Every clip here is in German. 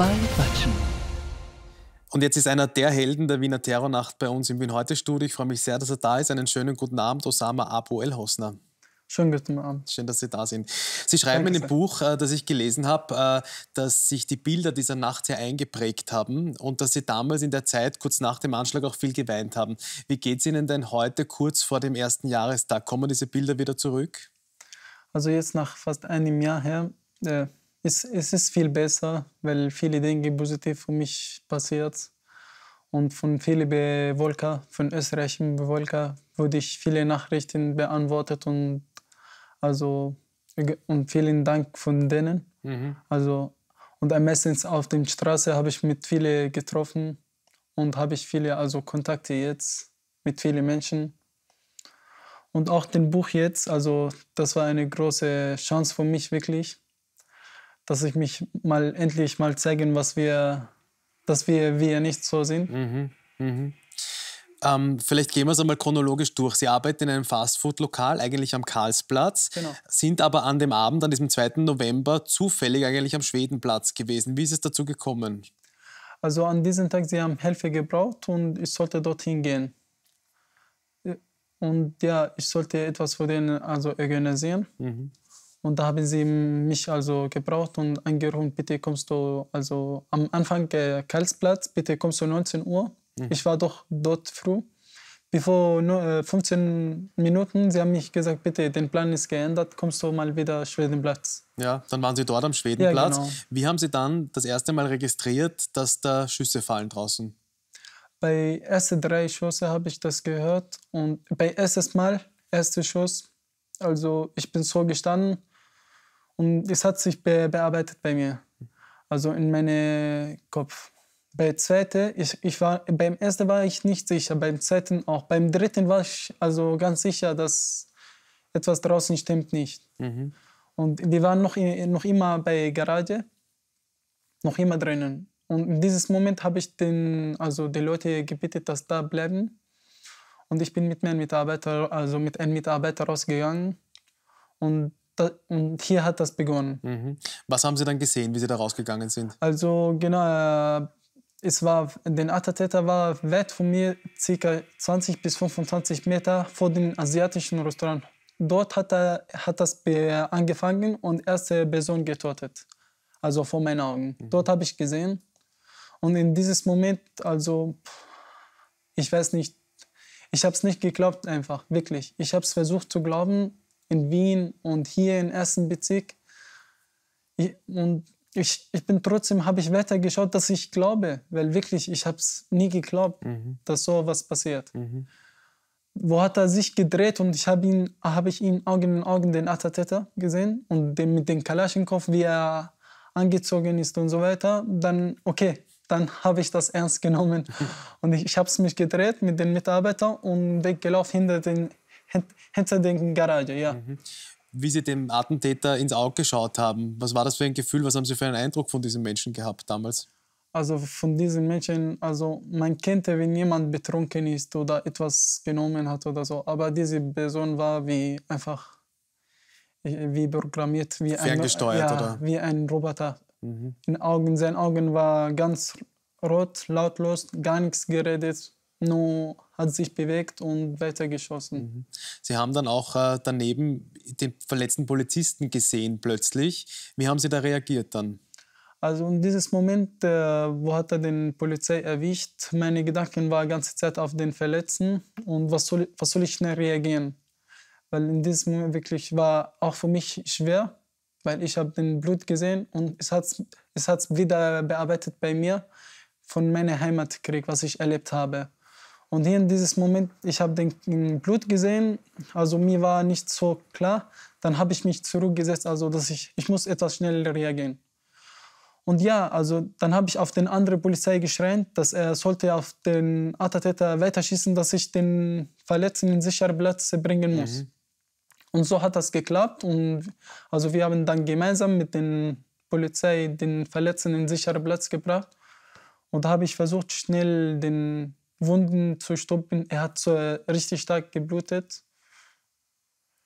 bei Batschen. Und jetzt ist einer der Helden der Wiener Terrornacht bei uns im Wien heute Studio. Ich freue mich sehr, dass er da ist. Einen schönen guten Abend, Osama Abu El Hosner. Schönen guten Abend. Schön, dass Sie da sind. Sie schreiben Danke in dem Buch, äh, das ich gelesen habe, äh, dass sich die Bilder dieser Nacht sehr eingeprägt haben und dass Sie damals in der Zeit kurz nach dem Anschlag auch viel geweint haben. Wie geht es Ihnen denn heute kurz vor dem ersten Jahrestag? Kommen diese Bilder wieder zurück? Also jetzt nach fast einem Jahr her, äh, es, es ist viel besser, weil viele Dinge positiv für mich passiert. Und von vielen Bewolker, von österreichischen Bewolker, wurde ich viele Nachrichten beantwortet und also und vielen Dank von denen. Mhm. Also und am besten auf der Straße habe ich mit vielen getroffen und habe ich viele also Kontakte jetzt mit vielen Menschen. Und auch den Buch jetzt, also das war eine große Chance für mich wirklich, dass ich mich mal endlich mal zeigen, was wir, dass wir, wir nicht so sind. Mhm. Mhm. Ähm, vielleicht gehen wir es einmal chronologisch durch. Sie arbeiten in einem Fastfood-Lokal, eigentlich am Karlsplatz, genau. sind aber an dem Abend, an diesem 2. November, zufällig eigentlich am Schwedenplatz gewesen. Wie ist es dazu gekommen? Also an diesem Tag, sie haben Hilfe gebraucht und ich sollte dorthin gehen. Und ja, ich sollte etwas für den also organisieren. Mhm. Und da haben sie mich also gebraucht und angerufen, bitte kommst du, also am Anfang äh, Karlsplatz, bitte kommst du 19 Uhr. Mhm. Ich war doch dort früh. Bevor äh, 15 Minuten, sie haben mich gesagt, bitte, den Plan ist geändert, kommst du mal wieder Schwedenplatz. Ja, dann waren Sie dort am Schwedenplatz. Ja, genau. Wie haben Sie dann das erste Mal registriert, dass da Schüsse fallen draußen? Bei ersten drei Schüsse habe ich das gehört und bei erstes Mal, erster Schuss, also ich bin so gestanden, und es hat sich be bearbeitet bei mir, also in meinem Kopf. Bei zweite, ich, ich war, beim ersten war ich nicht sicher, beim zweiten auch. Beim dritten war ich also ganz sicher, dass etwas draußen stimmt nicht. Mhm. Und die waren noch, noch immer bei Garage, noch immer drinnen. Und in diesem Moment habe ich den, also die Leute gebeten, dass da bleiben. Und ich bin mit meinem Mitarbeiter, also mit einem Mitarbeiter rausgegangen. Und da, und hier hat das begonnen. Mhm. Was haben Sie dann gesehen, wie Sie da rausgegangen sind? Also genau, äh, es war, den Attentäter war weit von mir ca. 20 bis 25 Meter vor dem asiatischen Restaurant. Dort hat, er, hat das angefangen und erste Person getötet. Also vor meinen Augen. Mhm. Dort habe ich gesehen. Und in diesem Moment, also, ich weiß nicht, ich habe es nicht geglaubt einfach, wirklich. Ich habe es versucht zu glauben, in Wien und hier in Essen Bezirk. und ich, ich bin trotzdem, habe ich weiter geschaut, dass ich glaube, weil wirklich, ich habe es nie geglaubt, mhm. dass so was passiert. Mhm. Wo hat er sich gedreht und ich habe ihn, hab ich ihn Augen in Augen, den Attentäter gesehen und den, mit dem Kalaschenkopf, wie er angezogen ist und so weiter, dann okay, dann habe ich das ernst genommen. Und ich, ich habe es mich gedreht mit den Mitarbeitern und weggelaufen hinter den hinter der Garage, ja. Mhm. Wie Sie dem Attentäter ins Auge geschaut haben, was war das für ein Gefühl, was haben Sie für einen Eindruck von diesem Menschen gehabt damals? Also von diesen Menschen, also man kennt, wenn jemand betrunken ist oder etwas genommen hat oder so, aber diese Person war wie einfach äh, wie programmiert, wie ein, ja, oder? wie ein Roboter. Mhm. In Augen, seinen Augen war ganz rot, lautlos, gar nichts geredet, nur hat sich bewegt und weitergeschossen. Mhm. Sie haben dann auch äh, daneben den verletzten Polizisten gesehen plötzlich. Wie haben Sie da reagiert dann? Also in diesem Moment, äh, wo hat er den Polizei erwischt, meine Gedanken waren die ganze Zeit auf den Verletzten und was soll, was soll ich schnell reagieren? Weil in diesem Moment wirklich war auch für mich schwer, weil ich habe den Blut gesehen und es hat es hat's wieder bearbeitet bei mir von meinem Heimatkrieg, was ich erlebt habe. Und hier in diesem Moment, ich habe den Blut gesehen, also mir war nicht so klar. Dann habe ich mich zurückgesetzt, also dass ich, ich muss etwas schneller reagieren. Und ja, also dann habe ich auf den anderen Polizei geschrien, dass er sollte auf den Attentäter weiterschießen, dass ich den Verletzten in sicheren Platz bringen muss. Mhm. Und so hat das geklappt. Und also wir haben dann gemeinsam mit der Polizei den Verletzten in sicheren Platz gebracht. Und da habe ich versucht, schnell den Wunden zu stoppen. Er hat so, äh, richtig stark geblutet.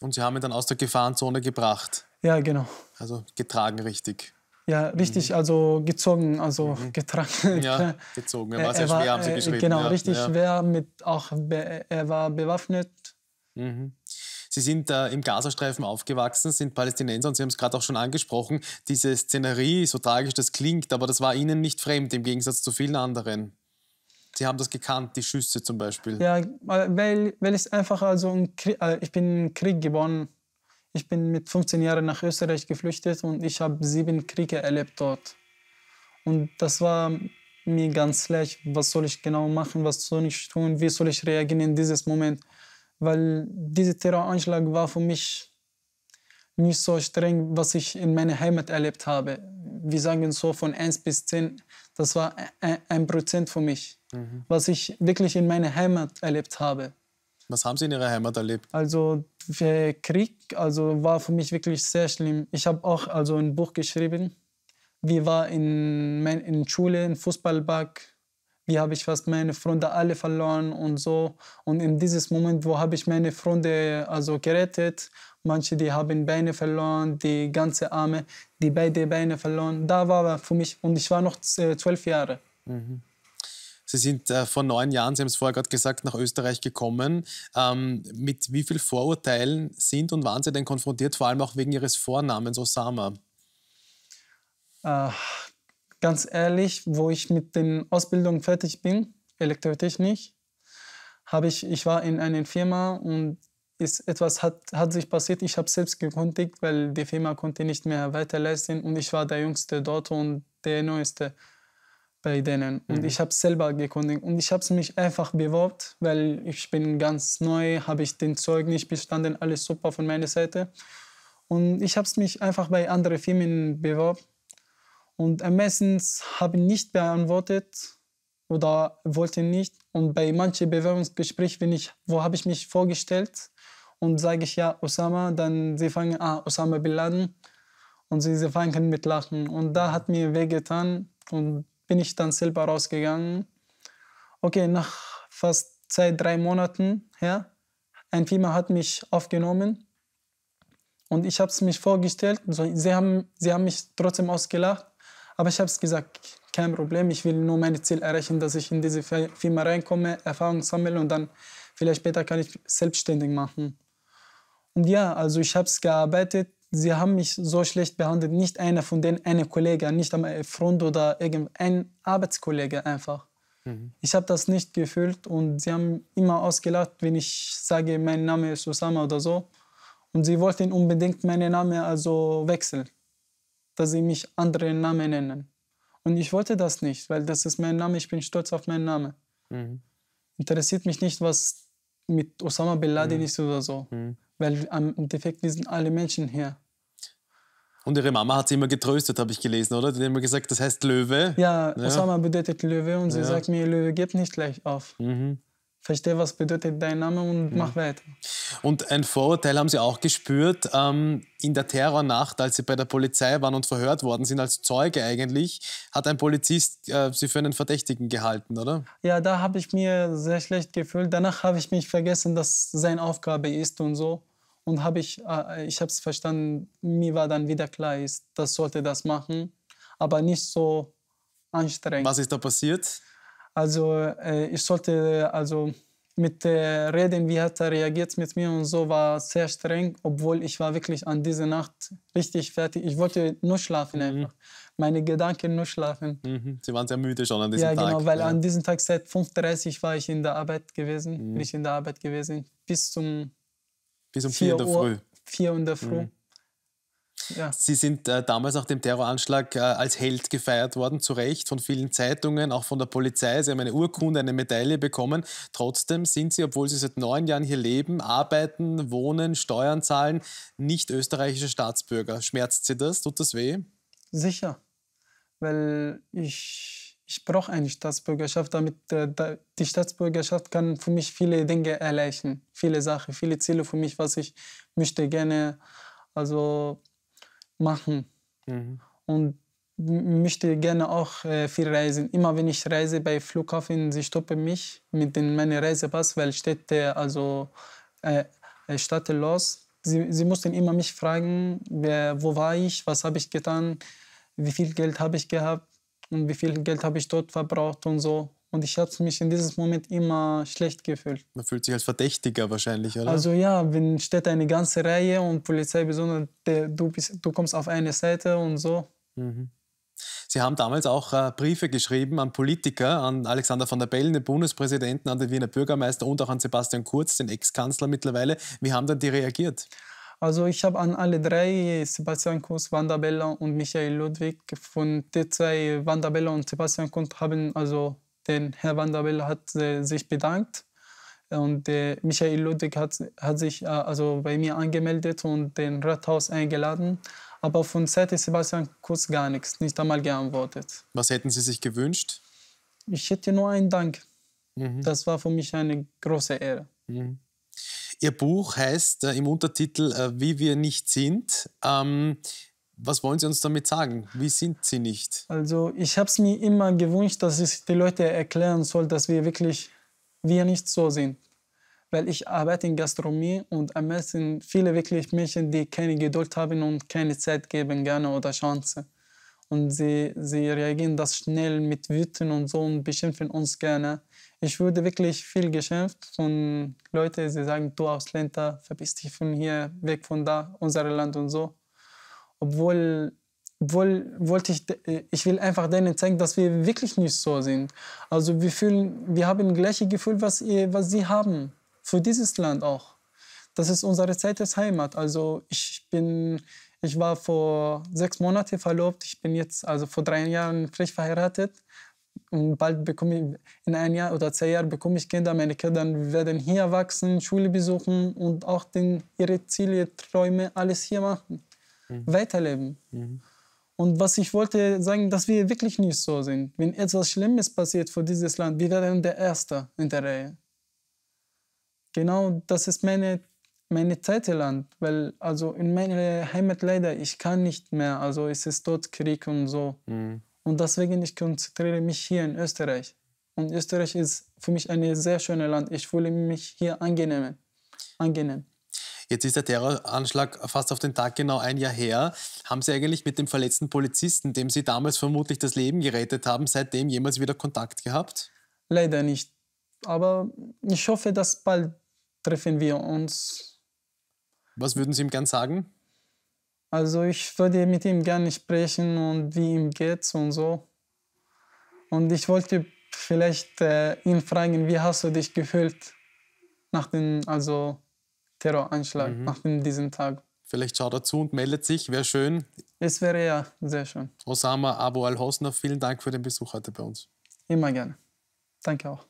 Und Sie haben ihn dann aus der Gefahrenzone gebracht? Ja, genau. Also getragen richtig? Ja, richtig, mhm. also gezogen, also mhm. getragen. Ja, gezogen. Er war sehr er schwer, haben Sie äh, geschrieben. Genau, ja. richtig ja. schwer. Mit auch er war bewaffnet. Mhm. Sie sind äh, im Gazastreifen aufgewachsen, sind Palästinenser und Sie haben es gerade auch schon angesprochen. Diese Szenerie, so tragisch das klingt, aber das war Ihnen nicht fremd, im Gegensatz zu vielen anderen. Sie haben das gekannt, die Schüsse zum Beispiel. Ja, äh, weil, weil es einfach also ein Krieg, äh, ich bin im Krieg geboren. Ich bin mit 15 Jahren nach Österreich geflüchtet und ich habe sieben Kriege erlebt dort. Und das war mir ganz schlecht. was soll ich genau machen, was soll ich tun, wie soll ich reagieren in diesem Moment. Weil dieser Terroranschlag war für mich nicht so streng, was ich in meiner Heimat erlebt habe wir sagen so, von 1 bis 10, das war 1% für mich, mhm. was ich wirklich in meiner Heimat erlebt habe. Was haben Sie in Ihrer Heimat erlebt? Also der Krieg, also war für mich wirklich sehr schlimm. Ich habe auch also ein Buch geschrieben. Wir waren in, in Schule, im Fußballpark, wie habe ich fast meine Freunde alle verloren und so. Und in diesem Moment, wo habe ich meine Freunde also gerettet, manche, die haben Beine verloren, die ganze Arme, die beide Beine verloren. Da war für mich und ich war noch äh, zwölf Jahre. Mhm. Sie sind äh, vor neun Jahren, Sie haben es vorher gerade gesagt, nach Österreich gekommen. Ähm, mit wie vielen Vorurteilen sind und waren Sie denn konfrontiert, vor allem auch wegen Ihres Vornamens Osama? Äh, ganz ehrlich, wo ich mit den Ausbildungen fertig bin, Elektrotechnik, habe ich, ich war in einer Firma und ist etwas hat, hat sich passiert. Ich habe selbst gekündigt, weil die Firma konnte nicht mehr weiterleisten und ich war der Jüngste dort und der Neueste bei denen. Und mhm. ich habe selber gekündigt und ich habe es mich einfach beworben, weil ich bin ganz neu, habe ich den Zeug nicht bestanden, alles super von meiner Seite. Und ich habe es mich einfach bei anderen Firmen beworben und ermessens haben nicht beantwortet oder wollten nicht. Und bei manchen Bewerbungsgesprächen, wenn ich, wo habe ich mich vorgestellt und sage ich ja Osama, dann sie fangen ah Osama beladen und sie, sie fangen mit Lachen. Und da hat mir wehgetan und bin ich dann selber rausgegangen. Okay, nach fast zwei, drei Monaten her, ein Firma hat mich aufgenommen und ich habe es mir vorgestellt. sie, haben, sie haben mich trotzdem ausgelacht aber ich habe es gesagt, kein Problem, ich will nur mein Ziel erreichen, dass ich in diese Firma reinkomme, Erfahrung sammle und dann vielleicht später kann ich selbstständig machen. Und ja, also ich habe es gearbeitet. Sie haben mich so schlecht behandelt. Nicht einer von denen, eine Kollege, nicht einmal ein Freund oder irgendein Arbeitskollege einfach. Mhm. Ich habe das nicht gefühlt und sie haben immer ausgelacht, wenn ich sage, mein Name ist Osama oder so. Und sie wollten unbedingt meinen Namen also wechseln dass sie mich andere Namen nennen. Und ich wollte das nicht, weil das ist mein Name, ich bin stolz auf meinen Namen. Mhm. Interessiert mich nicht, was mit Osama Bin Laden mhm. ist oder so. Mhm. Weil im Endeffekt, wir sind alle Menschen hier. Und ihre Mama hat sie immer getröstet, habe ich gelesen, oder? Die hat immer gesagt, das heißt Löwe. Ja, ja. Osama bedeutet Löwe und sie ja. sagt mir, Löwe, gib nicht gleich auf. Mhm verstehe, was bedeutet dein Name und mhm. mach weiter. Und ein Vorurteil haben Sie auch gespürt ähm, in der Terrornacht, als Sie bei der Polizei waren und verhört worden sind, als Zeuge eigentlich, hat ein Polizist äh, Sie für einen Verdächtigen gehalten, oder? Ja, da habe ich mir sehr schlecht gefühlt. Danach habe ich mich vergessen, dass seine Aufgabe ist und so. Und habe ich, äh, ich habe es verstanden, mir war dann wieder klar, ist, das sollte das machen, aber nicht so anstrengend. Was ist da passiert? Also äh, ich sollte also mit äh, reden, wie hat er reagiert mit mir und so war sehr streng, obwohl ich war wirklich an dieser Nacht richtig fertig. Ich wollte nur schlafen mhm. einfach. Meine Gedanken nur schlafen. Mhm. Sie waren sehr müde schon an diesem Tag. Ja, genau, weil ja. an diesem Tag seit 5.30 Uhr war ich in der Arbeit gewesen, mhm. bin in der Arbeit gewesen, bis zum bis um 4 Uhr, Uhr. 4 Uhr in der Früh. Mhm. Ja. Sie sind äh, damals nach dem Terroranschlag äh, als Held gefeiert worden, zu Recht, von vielen Zeitungen, auch von der Polizei. Sie haben eine Urkunde, eine Medaille bekommen. Trotzdem sind Sie, obwohl Sie seit neun Jahren hier leben, arbeiten, wohnen, Steuern zahlen, nicht österreichische Staatsbürger. Schmerzt Sie das? Tut das weh? Sicher, weil ich ich brauche eine Staatsbürgerschaft, damit äh, die Staatsbürgerschaft kann für mich viele Dinge erleichtern, viele Sachen, viele Ziele für mich, was ich möchte gerne. Also machen. Mhm. Und möchte gerne auch äh, viel reisen. Immer wenn ich reise bei Flughafen, sie stoppen mich mit meinem Reisepass, weil Städte, also äh, äh, Städte los. Sie, sie mussten immer mich fragen, wer, wo war ich, was habe ich getan, wie viel Geld habe ich gehabt und wie viel Geld habe ich dort verbraucht und so. Und ich habe mich in diesem Moment immer schlecht gefühlt. Man fühlt sich als Verdächtiger wahrscheinlich, oder? Also ja, wenn steht eine ganze Reihe und Polizei besonders, du, bist, du kommst auf eine Seite und so. Mhm. Sie haben damals auch äh, Briefe geschrieben an Politiker, an Alexander von der Bellen, den Bundespräsidenten, an den Wiener Bürgermeister und auch an Sebastian Kurz, den Ex-Kanzler mittlerweile. Wie haben dann die reagiert? Also ich habe an alle drei, Sebastian Kurz, Wanda Bella und Michael Ludwig, von den zwei Wanda Bella und Sebastian Kurz haben also denn Herr Vanderbilt hat äh, sich bedankt und äh, Michael Ludwig hat, hat sich äh, also bei mir angemeldet und den Rathaus eingeladen. Aber von Seite Sebastian Kurz gar nichts, nicht einmal geantwortet. Was hätten Sie sich gewünscht? Ich hätte nur einen Dank. Mhm. Das war für mich eine große Ehre. Mhm. Ihr Buch heißt äh, im Untertitel äh, Wie wir nicht sind. Ähm, was wollen Sie uns damit sagen? Wie sind Sie nicht? Also ich habe es mir immer gewünscht, dass ich die Leute erklären soll, dass wir wirklich, wir nicht so sind. Weil ich arbeite in Gastronomie und am meisten viele wirklich Menschen, die keine Geduld haben und keine Zeit geben gerne oder Chance. Und sie, sie reagieren das schnell mit Wüten und so und beschimpfen uns gerne. Ich wurde wirklich viel geschimpft von Leuten, sie sagen, du Ausländer, verpiss dich von hier, weg von da, unser Land und so obwohl, obwohl wollte ich, ich will einfach denen zeigen, dass wir wirklich nicht so sind. Also wir fühlen, wir haben das gleiche Gefühl, was, ihr, was sie haben, für dieses Land auch. Das ist unsere Zeit als Heimat. Also ich bin, ich war vor sechs Monaten verlobt, ich bin jetzt, also vor drei Jahren frisch verheiratet. Und bald bekomme ich, in ein Jahr oder zwei Jahren bekomme ich Kinder. Meine Kinder werden hier wachsen, Schule besuchen und auch den, ihre Ziele, Träume, alles hier machen mhm. weiterleben. Mhm. Und was ich wollte sagen, dass wir wirklich nicht so sind. Wenn etwas Schlimmes passiert für dieses Land, wir werden der Erste in der Reihe. Genau das ist meine, meine zweite Land, weil also in meiner Heimat leider, ich kann nicht mehr, also es ist dort Krieg und so. Mhm. Und deswegen ich konzentriere mich hier in Österreich. Und Österreich ist für mich ein sehr schönes Land. Ich fühle mich hier angenehm. angenehm. Jetzt ist der Terroranschlag fast auf den Tag genau ein Jahr her. Haben Sie eigentlich mit dem verletzten Polizisten, dem Sie damals vermutlich das Leben gerettet haben, seitdem jemals wieder Kontakt gehabt? Leider nicht. Aber ich hoffe, dass bald treffen wir uns. Was würden Sie ihm gern sagen? Also ich würde mit ihm gerne sprechen und wie ihm geht's und so. Und ich wollte vielleicht äh, ihn fragen, wie hast du dich gefühlt nach den, also Terroranschlag mhm. nach diesem Tag. Vielleicht schaut er zu und meldet sich, wäre schön. Es wäre ja sehr schön. Osama Abu al hosna vielen Dank für den Besuch heute bei uns. Immer gerne. Danke auch.